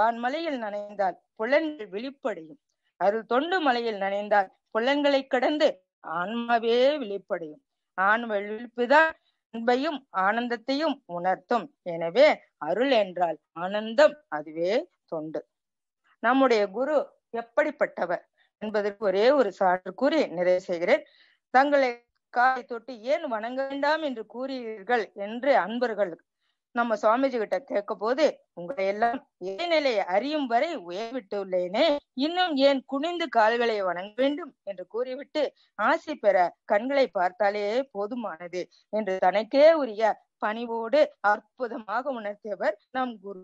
வான்மலையில் நனைந்தால் புலன்கள் விழிப்படையும் அருள் தொண்டு மலையில் நனைந்தால் புலன்களை கடந்து ஆன்மாவே விழிப்படையும் ஆண் வெளிப்புதான் அன்பையும் ஆனந்தத்தையும் உணர்த்தும் எனவே அருள் என்றால் ஆனந்தம் அதுவே தொண்டு நம்முடைய குரு எப்படிப்பட்டவர் என்பதற்கு ஒரே ஒரு சான்று கூறி நிறைவு செய்கிறேன் தங்களை காலை தொட்டு ஏன் வணங்க வேண்டாம் என்று கூறியீர்கள் என்று அன்பர்கள் நம்ம சுவாமிஜி கிட்ட கேட்க போது உங்க எல்லாம் இடைநிலையை அறியும் வரை உயர்விட்டுள்ளேனே இன்னும் ஏன் குனிந்து கால்களை வணங்க வேண்டும் என்று கூறிவிட்டு ஆசை பெற கண்களை பார்த்தாலே போதுமானது என்று தனக்கே உரிய பணிவோடு அற்புதமாக உணர்த்தியவர் நம் குரு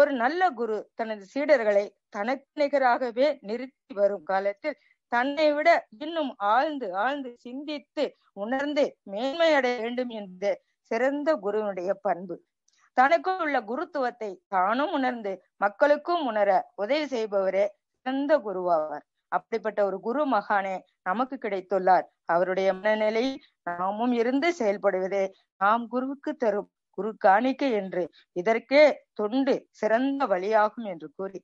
ஒரு நல்ல குரு தனது சீடர்களை தனக்கு நிகராகவே நிறுத்தி வரும் காலத்தில் தன்னை விட இன்னும் ஆழ்ந்து ஆழ்ந்து சிந்தித்து உணர்ந்து மேன்மையடைய வேண்டும் என்று சிறந்த குருவினுடைய பண்பு தனக்குள் உள்ள குருத்துவத்தை தானும் உணர்ந்து மக்களுக்கும் உணர உதவி செய்பவரே சிறந்த குருவாவார் அப்படிப்பட்ட ஒரு குரு மகானே நமக்கு கிடைத்துள்ளார் அவருடைய மனநிலை நாமும் இருந்து செயல்படுவதே நாம் குருவுக்கு தரும் குரு காணிக்கை என்று இதற்கே தொண்டு சிறந்த வழியாகும் என்று கூறி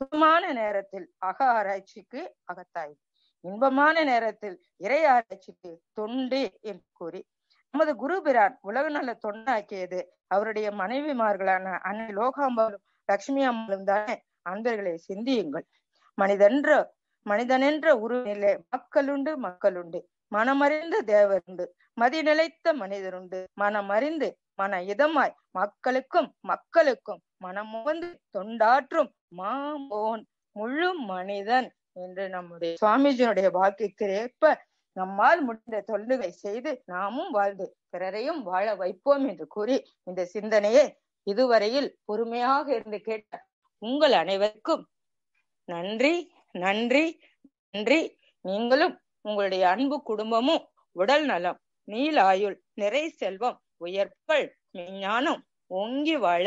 துமான நேரத்தில் அக ஆராய்ச்சிக்கு அகத்தாய் இன்பமான நேரத்தில் இறை ஆராய்ச்சிக்கு தொண்டு என்று கூறி நமது குரு பிரான் உலக நல்ல தொண்டாக்கியது அவருடைய மனைவிமார்களான அன்னை லோகாம்பாலும் லட்சுமி அம்மாலும் தானே அன்பர்களை சிந்தியுங்கள் மனிதன்ற மனிதனென்ற உருவிலே மக்களுண்டு மக்களுண்டு மனமறிந்த தேவருண்டு மதிநிலைத்த மனிதருண்டு மனமறிந்து மன இதமாய் மக்களுக்கும் மக்களுக்கும் மனமுகந்து தொண்டாற்றும் மாமோன் முழு மனிதன் என்று நம்முடைய சுவாமிஜியினுடைய வாக்கிற்கு ஏற்ப நம்மால் முடிந்த தொண்டுகை செய்து நாமும் வாழ்ந்து பிறரையும் வாழ வைப்போம் என்று கூறி இந்த சிந்தனையை இதுவரையில் பொறுமையாக இருந்து கேட்ட உங்கள் அனைவருக்கும் நன்றி நன்றி நன்றி நீங்களும் உங்களுடைய அன்பு குடும்பமும் உடல் நலம் நீலாயுள் நிறை செல்வம் உயர்ப்பல் மெஞ்ஞானம் ஓங்கி வாழ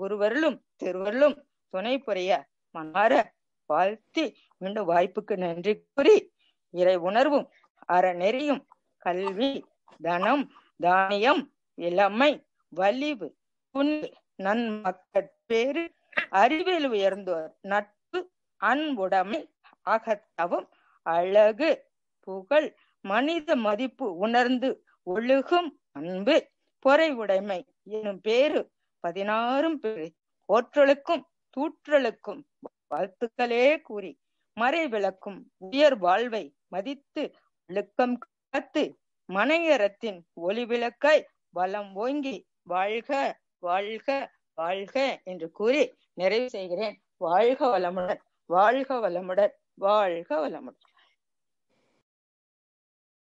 குருவருளும் திருவருளும் துணை புரிய மனார வாழ்த்தி மீண்டும் வாய்ப்புக்கு நன்றி கூறி இறை உணர்வும் அறநெறியும் கல்வி தனம் தானியம் இளமை வலிவு நன்மக்கட்பேறு அறிவியல் உயர்ந்தோர் நட்பு அன்புடைமை அகத்தவும் அழகு புகழ் மனித மதிப்பு உணர்ந்து ஒழுகும் அன்பு பொறைவுடைமை எனும் பேரு பதினாறும் பேரு ஓற்றலுக்கும் தூற்றலுக்கும் வாழ்த்துக்களே கூறி மறை விளக்கும் உயர் வாழ்வை மதித்து லுக்கம் கத்து மனையரத்தின் விளக்கை வலம் ஓங்கி வாழ்க வாழ்க வாழ்க என்று கூறி நிறைவு செய்கிறேன் வாழ்க வளமுடன் வாழ்க வளமுடன் வாழ்க வளமுடன்